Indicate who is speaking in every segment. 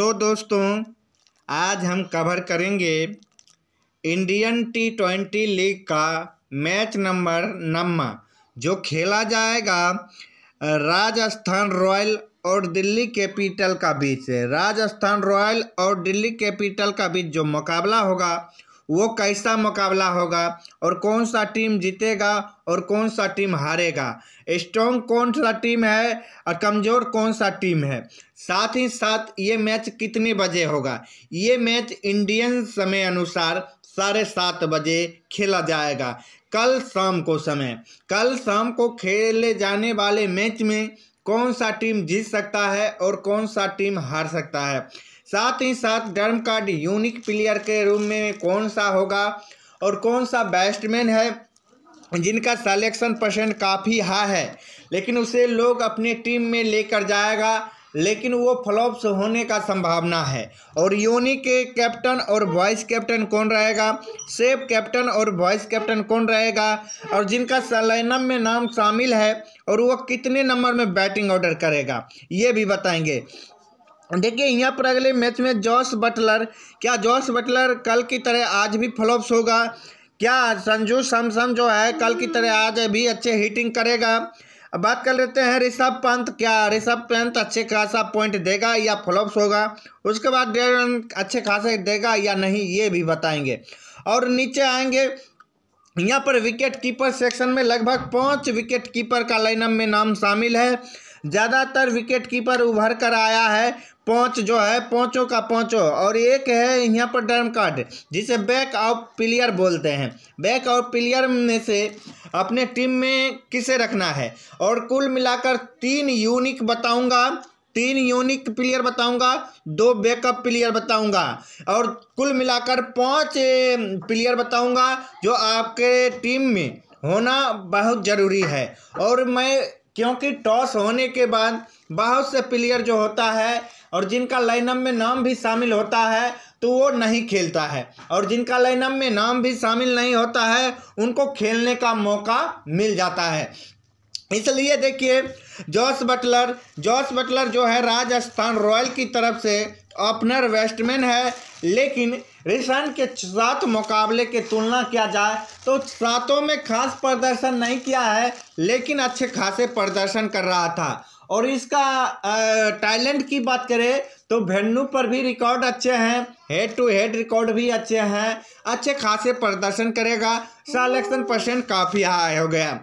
Speaker 1: तो दोस्तों आज हम कवर करेंगे इंडियन टी ट्वेंटी लीग का मैच नंबर नम्मा जो खेला जाएगा राजस्थान रॉयल और दिल्ली कैपिटल का बीच राजस्थान रॉयल और दिल्ली कैपिटल का बीच जो मुकाबला होगा वो कैसा मुकाबला होगा और कौन सा टीम जीतेगा और कौन सा टीम हारेगा स्ट्रॉन्ग कौन सा टीम है और कमज़ोर कौन सा टीम है साथ ही साथ ये मैच कितने बजे होगा ये मैच इंडियन समय अनुसार साढ़े सात बजे खेला जाएगा कल शाम को समय कल शाम को खेले जाने वाले मैच में कौन सा टीम जीत सकता है और कौन सा टीम हार सकता है साथ ही साथ डर्म कार्ड यूनिक प्लेयर के रूप में कौन सा होगा और कौन सा बैट्समैन है जिनका सलेक्शन परसेंट काफ़ी हाई है लेकिन उसे लोग अपने टीम में लेकर जाएगा लेकिन वो फ्लॉप्स होने का संभावना है और योनी के कैप्टन और वाइस कैप्टन कौन रहेगा सेफ कैप्टन और वाइस कैप्टन कौन रहेगा और जिनका सलाइनम में नाम शामिल है और वो कितने नंबर में बैटिंग ऑर्डर करेगा ये भी बताएंगे देखिए यहाँ पर अगले मैच में जॉस बटलर क्या जॉस बटलर कल की तरह आज भी फ्लॉप्स होगा क्या संजू सैमसन जो है कल की तरह आज भी अच्छे हिटिंग करेगा अब बात कर लेते हैं ऋषभ पंत क्या ऋषभ पंत अच्छे खासा पॉइंट देगा या फ्लॉप्स होगा उसके बाद डेढ़ रन अच्छे खासे देगा या नहीं ये भी बताएंगे और नीचे आएंगे यहाँ पर विकेट कीपर सेक्शन में लगभग पाँच विकेट कीपर का लाइनअप में नाम शामिल है ज़्यादातर विकेट कीपर उभर कर आया है पाँच जो है पाँचों का पाँचों और एक है यहाँ पर डर्म कार्ड जिसे बैक आउट प्लेयर बोलते हैं बैक आउट प्लेयर में से अपने टीम में किसे रखना है और कुल मिलाकर तीन यूनिक बताऊंगा तीन यूनिक प्लेयर बताऊंगा दो बैकअप प्लेयर बताऊंगा और कुल मिलाकर पाँच प्लेयर बताऊंगा जो आपके टीम में होना बहुत ज़रूरी है और मैं क्योंकि टॉस होने के बाद बहुत से प्लेयर जो होता है और जिनका लाइनअप में नाम भी शामिल होता है तो वो नहीं खेलता है और जिनका लाइनअप में नाम भी शामिल नहीं होता है उनको खेलने का मौका मिल जाता है इसलिए देखिए जॉस बटलर जॉस बटलर जो है राजस्थान रॉयल की तरफ से ओपनर वेस्टमैन है लेकिन रिशन के सात मुकाबले की तुलना किया जाए तो सातों में खास प्रदर्शन नहीं किया है लेकिन अच्छे खासे प्रदर्शन कर रहा था और इसका टैलेंट की बात करें तो भेन्नू पर भी रिकॉर्ड अच्छे हैं हेड टू हेड रिकॉर्ड भी अच्छे हैं अच्छे खासे प्रदर्शन करेगा सलेक्शन परसेंट काफ़ी हाई हो गया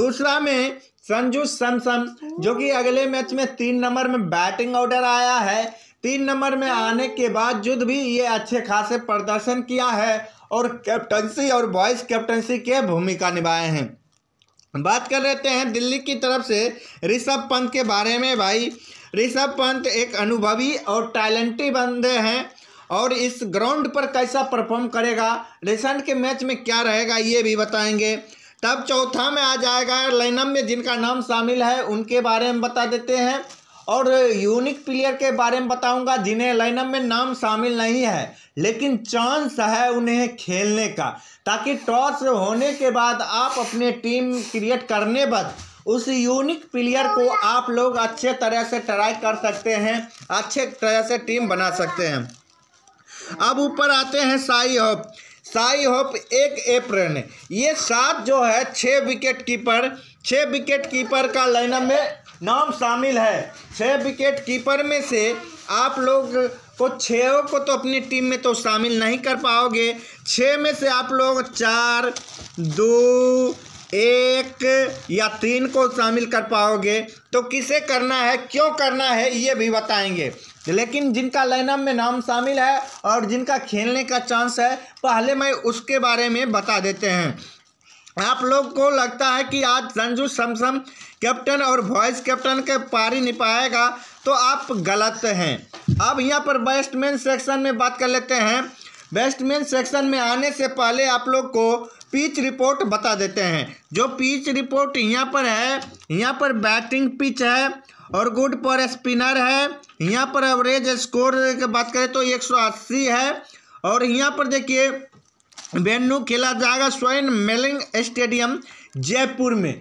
Speaker 1: दूसरा में संजू सैमसन जो कि अगले मैच में तीन नंबर में बैटिंग ऑर्डर आया है तीन नंबर में आने के बावजूद भी ये अच्छे खासे प्रदर्शन किया है और कैप्टनसी और वाइस कैप्टनसी के भूमिका निभाए हैं बात कर लेते हैं दिल्ली की तरफ से ऋषभ पंत के बारे में भाई ऋषभ पंत एक अनुभवी और टैलेंटी बंदे हैं और इस ग्राउंड पर कैसा परफॉर्म करेगा रिसेंट के मैच में क्या रहेगा ये भी बताएंगे तब चौथा में आ जाएगा लाइनअप में जिनका नाम शामिल है उनके बारे में बता देते हैं और यूनिक प्लेयर के बारे में बताऊंगा जिन्हें लाइनअप में नाम शामिल नहीं है लेकिन चांस है उन्हें खेलने का ताकि टॉस होने के बाद आप अपने टीम क्रिएट करने बाद उस यूनिक प्लेयर को आप लोग अच्छे तरह से ट्राई कर सकते हैं अच्छे तरह से टीम बना सकते हैं अब ऊपर आते हैं साई होप साई होप एक एप्रन ये सात जो है छः विकेट कीपर छः विकेट कीपर का लाइनअप में नाम शामिल है छः विकेट कीपर में से आप लोग को छः को तो अपनी टीम में तो शामिल नहीं कर पाओगे छः में से आप लोग चार दो एक या तीन को शामिल कर पाओगे तो किसे करना है क्यों करना है ये भी बताएंगे लेकिन जिनका लाइनअप में नाम शामिल है और जिनका खेलने का चांस है पहले मैं उसके बारे में बता देते हैं आप लोग को लगता है कि आज संजू समसम कैप्टन और वॉइस कैप्टन के पारी निपाएगा तो आप गलत हैं अब यहाँ पर बैट्समैन सेक्शन में बात कर लेते हैं बैट्समैन सेक्शन में आने से पहले आप लोग को पिच रिपोर्ट बता देते हैं जो पिच रिपोर्ट यहाँ पर है यहाँ पर बैटिंग पिच है और गुड पर स्पिनर है यहाँ पर एवरेज स्कोर की बात करें तो एक है और यहाँ पर देखिए वेन्यू खेला जाएगा स्वयं मेलिंग स्टेडियम जयपुर में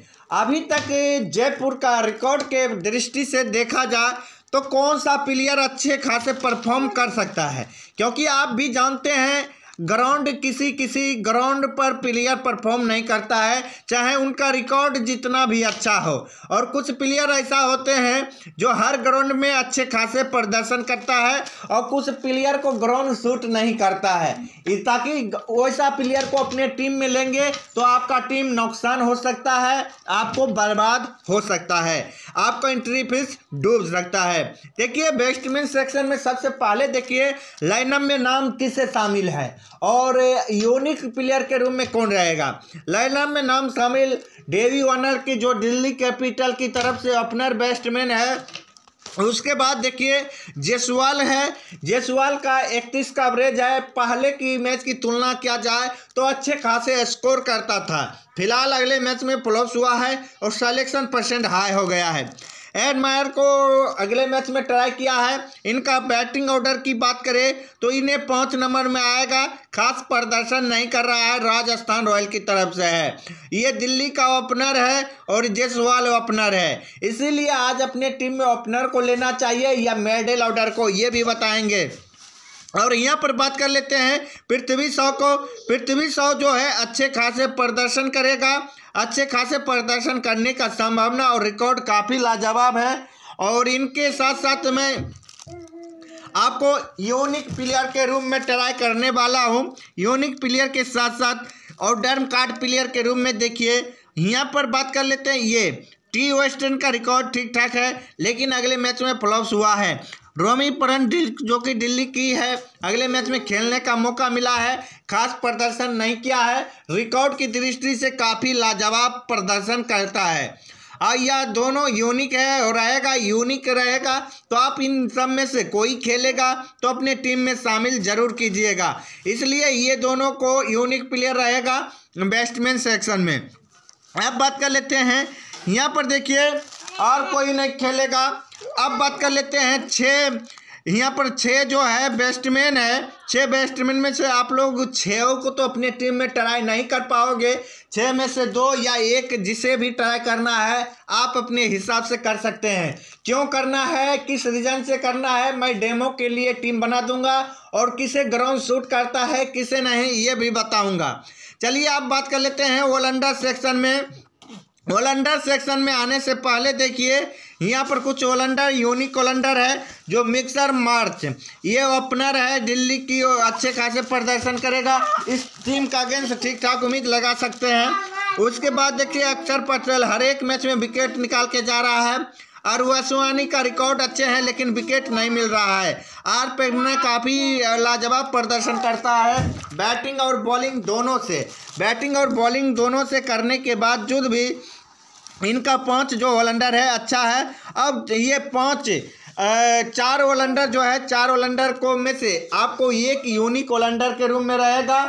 Speaker 1: अभी तक जयपुर का रिकॉर्ड के दृष्टि से देखा जाए तो कौन सा प्लेयर अच्छे खासे परफॉर्म कर सकता है क्योंकि आप भी जानते हैं ग्राउंड किसी किसी ग्राउंड पर प्लेयर परफॉर्म नहीं करता है चाहे उनका रिकॉर्ड जितना भी अच्छा हो और कुछ प्लेयर ऐसा होते हैं जो हर ग्राउंड में अच्छे खासे प्रदर्शन करता है और कुछ प्लेयर को ग्राउंड सूट नहीं करता है ताकि वैसा प्लेयर को अपने टीम में लेंगे तो आपका टीम नुकसान हो सकता है आपको बर्बाद हो सकता है आपका एंट्री फीस डूब सकता है देखिए बैट्समैन सेक्शन में सबसे पहले देखिए लाइनअप में नाम किसे शामिल है और यूनिक प्लेयर के रूप में कौन रहेगा लाइनअप में नाम शामिल डेवी वनर की जो दिल्ली कैपिटल की तरफ से ओपनर बैट्समैन है उसके बाद देखिए जेसवाल है जेसवाल का इकतीस का एवरेज है पहले की मैच की तुलना किया जाए तो अच्छे खासे स्कोर करता था फिलहाल अगले मैच में फ्लॉप्स हुआ है और सलेक्शन परसेंट हाई हो गया है एड मायर को अगले मैच में ट्राई किया है इनका बैटिंग ऑर्डर की बात करें तो इन्हें पाँच नंबर में आएगा खास प्रदर्शन नहीं कर रहा है राजस्थान रॉयल की तरफ से है ये दिल्ली का ओपनर है और जेसवाल ओपनर है इसीलिए आज अपने टीम में ओपनर को लेना चाहिए या मेडल ऑर्डर को ये भी बताएंगे और यहाँ पर बात कर लेते हैं पृथ्वी शव को पृथ्वी शव जो है अच्छे खासे प्रदर्शन करेगा अच्छे खासे प्रदर्शन करने का संभावना और रिकॉर्ड काफ़ी लाजवाब है और इनके साथ साथ मैं आपको यूनिक प्लेयर के रूप में ट्राई करने वाला हूँ यूनिक प्लेयर के साथ साथ और डर्म कार्ड प्लेयर के रूप में देखिए यहाँ पर बात कर लेते हैं ये टी वेस्टर्न का रिकॉर्ड ठीक ठाक है लेकिन अगले मैच में फ्लॉप्स हुआ है रोमी परन जो कि दिल्ली की है अगले मैच में खेलने का मौका मिला है खास प्रदर्शन नहीं किया है रिकॉर्ड की दृष्टि से काफ़ी लाजवाब प्रदर्शन करता है और यह दोनों यूनिक है और रहेगा यूनिक रहेगा तो आप इन सब में से कोई खेलेगा तो अपने टीम में शामिल जरूर कीजिएगा इसलिए ये दोनों को यूनिक प्लेयर रहेगा बैट्समैन सेक्शन में अब बात कर लेते हैं यहाँ पर देखिए और कोई नहीं खेलेगा अब बात कर लेते हैं छः यहाँ पर छः जो है बैट्समैन है छः बैट्समैन में से आप लोग छः को तो अपने टीम में ट्राई नहीं कर पाओगे छः में से दो या एक जिसे भी ट्राई करना है आप अपने हिसाब से कर सकते हैं क्यों करना है किस रीज़न से करना है मैं डेमो के लिए टीम बना दूंगा और किसे ग्राउंड शूट करता है किसे नहीं ये भी बताऊँगा चलिए आप बात कर लेते हैं ओलंडा सेक्शन में ओलंडर सेक्शन में आने से पहले देखिए यहाँ पर कुछ ओलंडर यूनिक ओलंडर है जो मिक्सर मार्च ये ओपनर है दिल्ली की अच्छे खासे प्रदर्शन करेगा इस टीम का अगेंस्ट ठीक ठाक उम्मीद लगा सकते हैं उसके बाद देखिए अक्षर पटेल हर एक मैच में विकेट निकाल के जा रहा है और वसुआनी का रिकॉर्ड अच्छे हैं लेकिन विकेट नहीं मिल रहा है आर पेगना काफ़ी लाजवाब प्रदर्शन करता है बैटिंग और बॉलिंग दोनों से बैटिंग और बॉलिंग दोनों से करने के बावजूद भी इनका पांच जो वलंडर है अच्छा है अब ये पांच चार वलंडर जो है चार वलंडर को में से आपको एक यूनिक वलंडर के रूम में रहेगा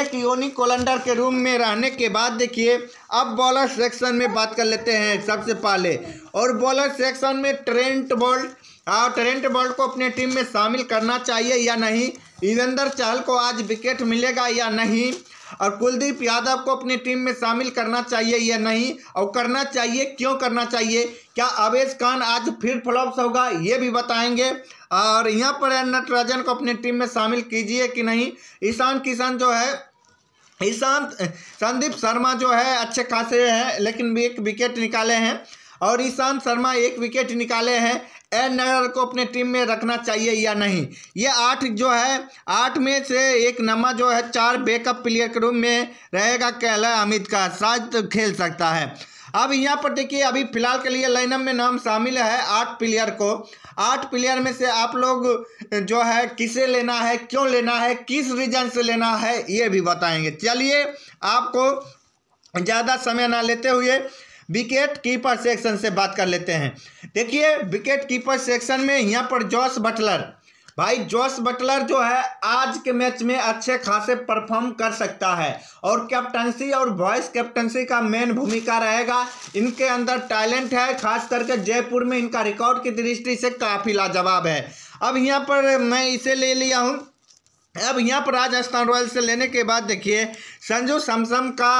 Speaker 1: एक यूनिक कोलंडर के रूम में रहने के बाद देखिए अब बॉलर सेक्शन में बात कर लेते हैं सबसे पहले और बॉलर सेक्शन में ट्रेंट बोल्ट हाँ ट्रेंट बोल्ट को अपने टीम में शामिल करना चाहिए या नहीं युजेंद्र चहल को आज विकेट मिलेगा या नहीं और कुलदीप यादव को अपनी टीम में शामिल करना चाहिए या नहीं और करना चाहिए क्यों करना चाहिए क्या आवेश खान आज फिर फ्लॉप होगा ये भी बताएंगे और यहाँ पर नटराजन को अपनी टीम में शामिल कीजिए कि नहीं ईशान किशन जो है ईशान संदीप शर्मा जो है अच्छे खासे हैं लेकिन भी एक विकेट निकाले हैं और ईशांत शर्मा एक विकेट निकाले हैं एन नगर को अपने टीम में रखना चाहिए या नहीं ये आठ जो है आठ में से एक नंबर जो है चार बैकअप प्लेयर के रूम में रहेगा कहला अमित का तो खेल सकता है अब यहाँ पर देखिए अभी फिलहाल के लिए लाइनअप में नाम शामिल है आठ प्लेयर को आठ प्लेयर में से आप लोग जो है किसे लेना है क्यों लेना है किस रीजन से लेना है ये भी बताएंगे चलिए आपको ज़्यादा समय ना लेते हुए विकेट कीपर सेक्शन से बात कर लेते हैं देखिए विकेट कीपर सेक्शन में यहाँ पर जॉस बटलर भाई जॉस बटलर जो है आज के मैच में अच्छे खासे परफॉर्म कर सकता है और कैप्टनसी और वॉइस कैप्टनसी का मेन भूमिका रहेगा इनके अंदर टैलेंट है खास करके जयपुर में इनका रिकॉर्ड की दृष्टि से काफ़ी लाजवाब है अब यहाँ पर मैं इसे ले लिया हूँ अब यहाँ पर राजस्थान रॉयल्स से लेने के बाद देखिए संजू सैमसम का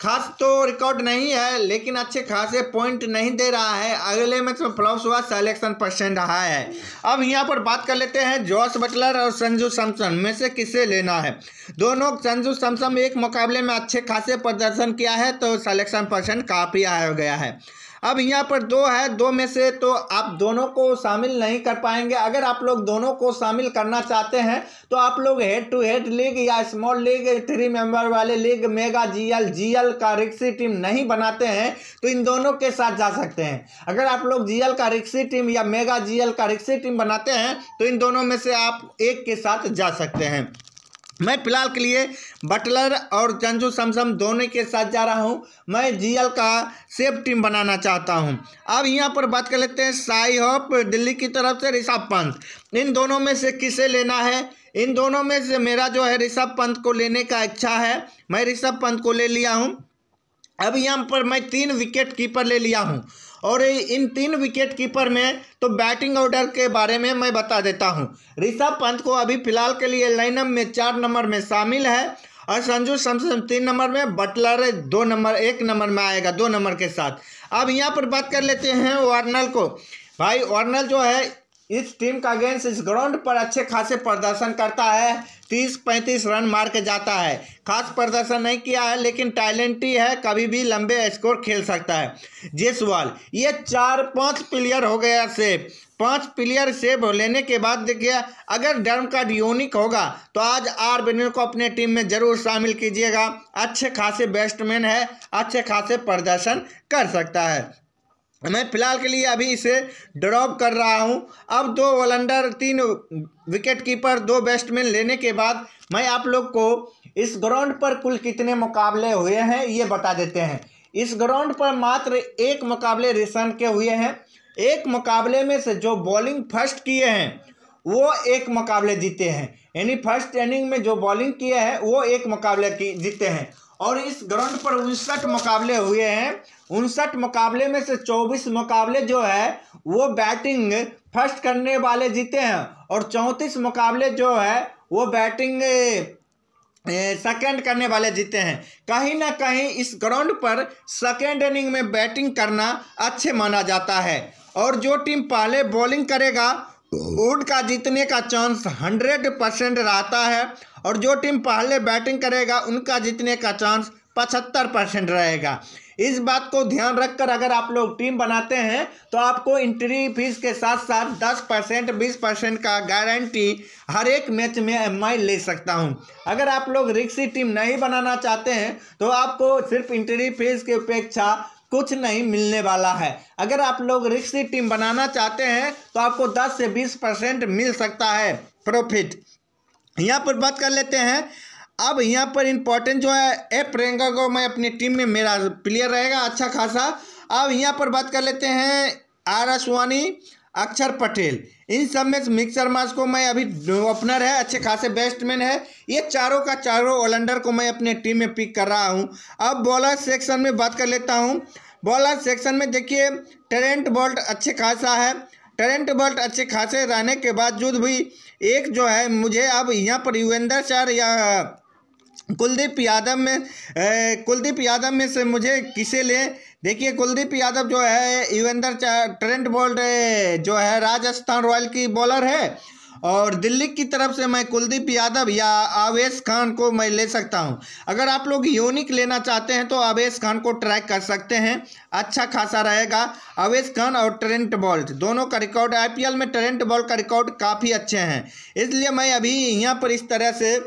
Speaker 1: खास तो रिकॉर्ड नहीं है लेकिन अच्छे खासे पॉइंट नहीं दे रहा है अगले मैच में फ्लॉप्स हुआ सेलेक्शन परसेंट रहा है अब यहाँ पर बात कर लेते हैं जॉस बटलर और संजू सैमसन में से किसे लेना है दोनों संजू सैमसन एक मुकाबले में अच्छे खासे प्रदर्शन किया है तो सेलेक्शन परसेंट काफ़ी आया गया है अब यहाँ पर दो है दो में से तो आप दोनों को शामिल नहीं कर पाएंगे अगर आप लोग दोनों को शामिल करना चाहते हैं तो आप लोग हेड टू हेड लीग या स्मॉल लीग थ्री मेंबर वाले लीग मेगा जीएल जीएल का रिक्सी टीम नहीं बनाते हैं तो इन दोनों के साथ जा सकते हैं अगर आप लोग जीएल का रिक्सी टीम या मेगा जीएल का रिक्सी टीम बनाते हैं तो इन दोनों में से आप एक के साथ जा सकते हैं मैं फिलहाल के लिए बटलर और चंजू समसम दोनों के साथ जा रहा हूं मैं जीएल का सेफ टीम बनाना चाहता हूं अब यहां पर बात कर लेते हैं साई होप दिल्ली की तरफ से ऋषभ पंत इन दोनों में से किसे लेना है इन दोनों में से मेरा जो है ऋषभ पंत को लेने का इच्छा है मैं ऋषभ पंत को ले लिया हूँ अब यहाँ पर मैं तीन विकेट कीपर ले लिया हूँ और इन तीन विकेट कीपर में तो बैटिंग ऑर्डर के बारे में मैं बता देता हूं ऋषभ पंत को अभी फिलहाल के लिए लाइनअप में चार नंबर में शामिल है और संजू सैमसन तीन नंबर में बटलर दो नंबर एक नंबर में आएगा दो नंबर के साथ अब यहाँ पर बात कर लेते हैं वार्नल को भाई वार्नल जो है इस टीम का अगेंस्ट इस ग्राउंड पर अच्छे खासे प्रदर्शन करता है तीस पैंतीस रन मार के जाता है खास प्रदर्शन नहीं किया है लेकिन टैलेंट ही है कभी भी लंबे स्कोर खेल सकता है जेसवाल ये चार पांच प्लेयर हो गया सेब पांच प्लेयर सेब लेने के बाद देखिए अगर डर्म कार्ड यूनिक होगा तो आज आर बेनिल को अपने टीम में जरूर शामिल कीजिएगा अच्छे खासे बैट्समैन है अच्छे खासे प्रदर्शन कर सकता है मैं फिलहाल के लिए अभी इसे ड्रॉप कर रहा हूं अब दो वलंडर तीन विकेट कीपर दो बैट्समैन लेने के बाद मैं आप लोग को इस ग्राउंड पर कुल कितने मुकाबले हुए हैं ये बता देते हैं इस ग्राउंड पर मात्र एक मुकाबले रिसन के हुए हैं एक मुकाबले में से जो बॉलिंग फर्स्ट किए हैं वो एक मुकाबले जीते हैं यानी फर्स्ट इनिंग में जो बॉलिंग किए हैं वो एक मुकाबले की जीते हैं और इस ग्राउंड पर उनसठ मुकाबले हुए हैं उनसठ मुकाबले में से चौबीस मुकाबले जो है वो बैटिंग फर्स्ट करने वाले जीते हैं और चौंतीस मुकाबले जो है वो बैटिंग सेकेंड करने वाले जीते हैं कहीं ना कहीं इस ग्राउंड पर सेकेंड इनिंग में बैटिंग करना अच्छे माना जाता है और जो टीम पहले बॉलिंग करेगा का जीतने का चांस हंड्रेड परसेंट रहता है और जो टीम पहले बैटिंग करेगा उनका जीतने का चांस पचहत्तर परसेंट रहेगा इस बात को ध्यान रखकर अगर आप लोग टीम बनाते हैं तो आपको इंट्री फीस के साथ साथ 10 परसेंट बीस परसेंट का गारंटी हर एक मैच में एम ले सकता हूं अगर आप लोग रिक्सी टीम नहीं बनाना चाहते हैं तो आपको सिर्फ इंट्री फीस की अपेक्षा कुछ नहीं मिलने वाला है अगर आप लोग रिक्सी टीम बनाना चाहते हैं तो आपको दस से बीस परसेंट मिल सकता है प्रॉफिट यहाँ पर बात कर लेते हैं अब यहाँ पर इम्पोर्टेंट जो है ए प्रियंका को मैं अपनी टीम में मेरा प्लेयर रहेगा अच्छा खासा अब यहाँ पर बात कर लेते हैं आर असवानी अक्षर पटेल इन सब में मिक्सर मास को मैं अभी ओपनर है अच्छे खासे बैट्समैन है ये चारों का चारों ऑलराउंडर को मैं अपने टीम में पिक कर रहा हूँ अब बॉलर सेक्शन में बात कर लेता हूँ बॉलर सेक्शन में देखिए टेरेंट बॉल्ट अच्छे खासा है करंट बल्ट अच्छे खासे रहने के बावजूद भी एक जो है मुझे अब यहाँ पर युवेंद्र चार या कुलदीप यादव में कुलदीप यादव में से मुझे किसे ले देखिए कुलदीप यादव जो है युवेंद्र चार ट्रेंट बोल्ट जो है राजस्थान रॉयल की बॉलर है और दिल्ली की तरफ से मैं कुलदीप यादव या आवेश खान को मैं ले सकता हूं अगर आप लोग यूनिक लेना चाहते हैं तो आवेश खान को ट्रैक कर सकते हैं अच्छा खासा रहेगा आवेश खान और ट्रेंट बॉल्ट दोनों का रिकॉर्ड आई में ट्रेंट बॉल का रिकॉर्ड काफ़ी अच्छे हैं इसलिए मैं अभी यहाँ पर इस तरह से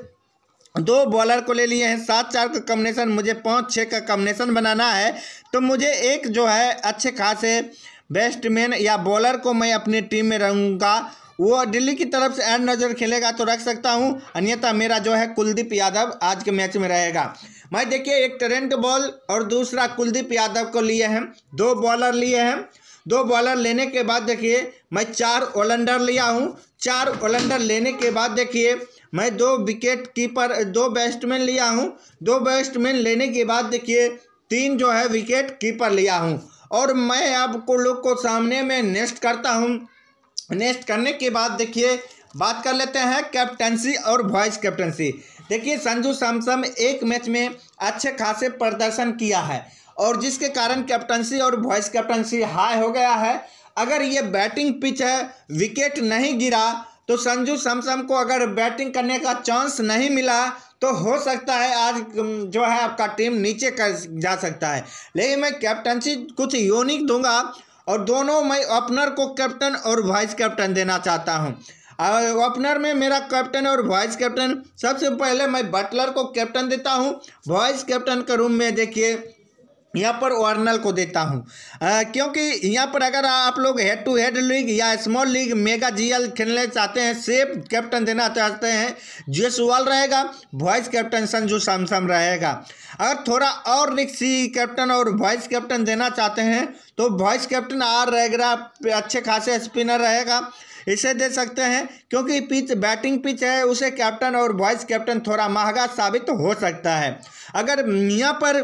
Speaker 1: दो बॉलर को ले लिए हैं सात चार का कम्बिनेशन मुझे पाँच छः का कम्बिनेशन बनाना है तो मुझे एक जो है अच्छे खासे बेस्टमैन या बॉलर को मैं अपनी टीम में रहूँगा वो दिल्ली की तरफ से एंड नज़र खेलेगा तो रख सकता हूँ अन्यथा मेरा जो है कुलदीप यादव आज के मैच में रहेगा मैं देखिए एक ट्रेंट बॉल और दूसरा कुलदीप यादव को लिए हैं दो बॉलर लिए हैं दो बॉलर लेने के बाद देखिए मैं चार ओलंडर लिया हूँ चार ओलंडर लेने के बाद देखिए मैं दो विकेट कीपर दो बैट्समैन लिया हूँ दो बैट्समैन लेने के बाद देखिए तीन जो है विकेट कीपर लिया हूँ और मैं आपको लोग को सामने में नेस्ट करता हूँ नेक्स्ट करने के बाद देखिए बात कर लेते हैं कैप्टनसी और वाइस कैप्टनसी देखिए संजू सैमसम एक मैच में अच्छे खासे प्रदर्शन किया है और जिसके कारण कैप्टनसी और वाइस कैप्टनसी हाई हो गया है अगर ये बैटिंग पिच है विकेट नहीं गिरा तो संजू सैमसम को अगर बैटिंग करने का चांस नहीं मिला तो हो सकता है आज जो है आपका टीम नीचे कर जा सकता है लेकिन मैं कैप्टनसी कुछ यूनिक दूंगा और दोनों मैं ओपनर को कैप्टन और वाइस कैप्टन देना चाहता हूँ ओपनर में मेरा कैप्टन और वाइस कैप्टन सबसे पहले मैं बटलर को कैप्टन देता हूँ वाइस कैप्टन के रूम में देखिए यहाँ पर वर्नल को देता हूँ क्योंकि यहाँ पर अगर आप लोग हेड टू हेड लीग या स्मॉल लीग मेगा जीएल खेलने चाहते हैं सेफ कैप्टन देना चाहते हैं सुवाल रहेगा वाइस कैप्टन संजू सैमसम रहेगा अगर थोड़ा और रिक्सी कैप्टन और वाइस कैप्टन देना चाहते हैं तो वाइस कैप्टन आर रेगरा अच्छे खासे स्पिनर रहेगा इसे दे सकते हैं क्योंकि पिच बैटिंग पिच है उसे कैप्टन और वाइस कैप्टन थोड़ा महंगा साबित हो सकता है अगर यहाँ पर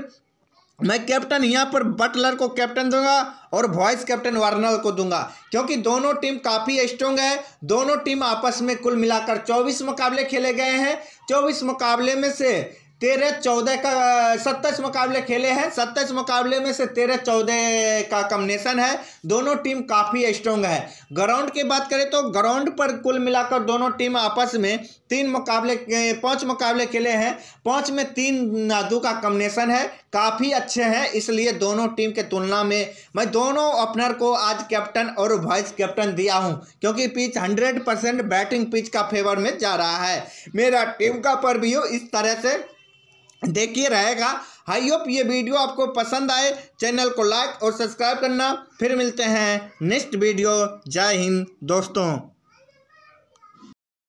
Speaker 1: मैं कैप्टन यहाँ पर बटलर को कैप्टन दूंगा और वॉइस कैप्टन वार्नर को दूंगा क्योंकि दोनों टीम काफ़ी स्ट्रॉन्ग है दोनों टीम आपस में कुल मिलाकर 24 मुकाबले खेले गए हैं 24 मुकाबले में से तेरह चौदह का सत्ताईस मुकाबले खेले हैं सत्ताईस मुकाबले में से तेरह चौदह का कम्बिनेशन है दोनों टीम काफ़ी स्ट्रॉन्ग है ग्राउंड की बात करें तो ग्राउंड पर कुल मिलाकर दोनों टीम आपस में तीन मुकाबले पांच मुकाबले खेले हैं पांच में तीन नादू का कम्बिनेशन है काफ़ी अच्छे हैं इसलिए दोनों टीम के तुलना में मैं दोनों ओपनर को आज कैप्टन और वाइस कैप्टन दिया हूं क्योंकि pitch hundred percent batting pitch का फेवर में जा रहा है मेरा टीम का पर भी हो इस तरह से देखिए रहेगा आई होप ये वीडियो आपको पसंद आए चैनल को लाइक और सब्सक्राइब करना फिर मिलते हैं नेक्स्ट वीडियो जय हिंद दोस्तों